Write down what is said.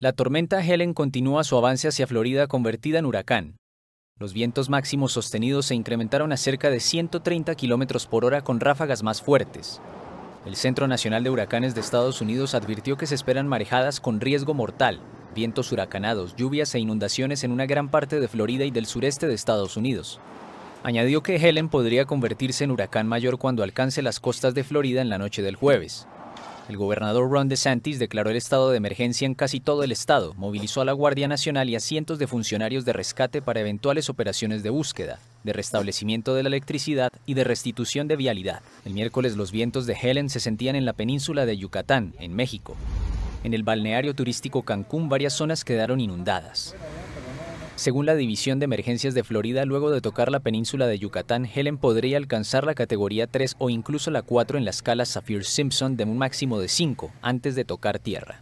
La tormenta Helen continúa su avance hacia Florida convertida en huracán. Los vientos máximos sostenidos se incrementaron a cerca de 130 kilómetros por hora con ráfagas más fuertes. El Centro Nacional de Huracanes de Estados Unidos advirtió que se esperan marejadas con riesgo mortal, vientos huracanados, lluvias e inundaciones en una gran parte de Florida y del sureste de Estados Unidos. Añadió que Helen podría convertirse en huracán mayor cuando alcance las costas de Florida en la noche del jueves. El gobernador Ron DeSantis declaró el estado de emergencia en casi todo el estado, movilizó a la Guardia Nacional y a cientos de funcionarios de rescate para eventuales operaciones de búsqueda, de restablecimiento de la electricidad y de restitución de vialidad. El miércoles los vientos de Helen se sentían en la península de Yucatán, en México. En el balneario turístico Cancún varias zonas quedaron inundadas. Según la División de Emergencias de Florida, luego de tocar la península de Yucatán, Helen podría alcanzar la categoría 3 o incluso la 4 en la escala Saffir-Simpson de un máximo de 5 antes de tocar tierra.